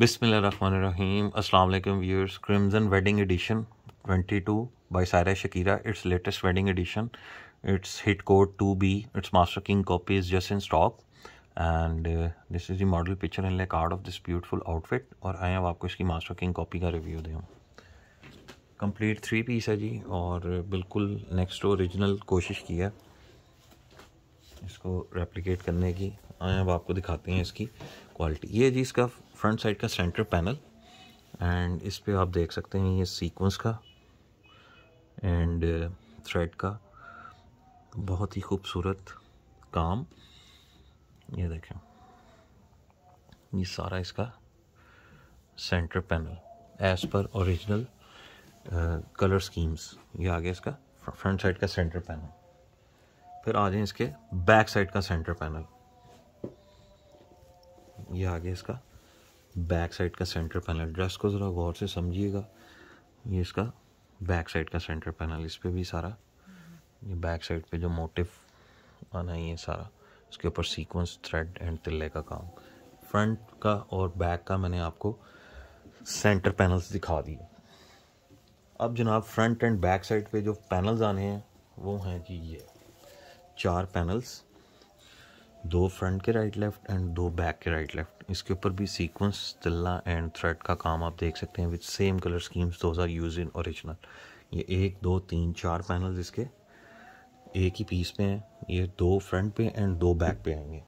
बिसमीम अल्लाम viewers crimson wedding edition 22 by सारा शकीरा it's latest wedding edition it's hit code 2B it's master king copy is just in stock and this is the model picture in like art of this beautiful outfit और आए अब आपको इसकी master king copy का review दें complete three piece है जी और बिल्कुल नेक्स्ट ओरिजिनल कोशिश की है इसको रेप्लिकेट करने की आए हाँ, अब आपको दिखाते हैं इसकी क्वालिटी ये जी इसका फ्रंट साइड का सेंटर पैनल एंड इस पर आप देख सकते हैं ये सीक्वेंस का एंड थ्रेड uh, का बहुत ही खूबसूरत काम ये देखें ये सारा इसका centre panel as per original colour schemes ये आ गया इसका फ्रंट साइड का सेंटर पैनल फिर आ जाए इसके बैक साइड का सेंटर पैनल ये आ गया इसका बैक साइड का सेंटर पैनल ड्रेस को ज़रा गौर से समझिएगा ये इसका बैक साइड का सेंटर पैनल इस पर भी सारा ये बैक साइड पे जो मोटिव आना ही है सारा उसके ऊपर सीक्वेंस थ्रेड एंड तिल्ले का काम फ्रंट का और बैक का मैंने आपको सेंटर पैनल्स दिखा दिए अब जनाब फ्रंट एंड बैक साइड पे जो पैनल्स आने हैं वो हैं जी ये चार पैनल्स दो फ्रंट के राइट लेफ्ट एंड दो बैक के राइट लेफ्ट इसके ऊपर भी सीक्वेंस तिल्ला एंड थ्रेड का काम आप देख सकते हैं with same colour schemes those are use in original ये एक दो तीन चार पैनल्स इसके एक ही पीस पे हैं ये दो फ्रंट पे एंड दो बैक पे आएंगे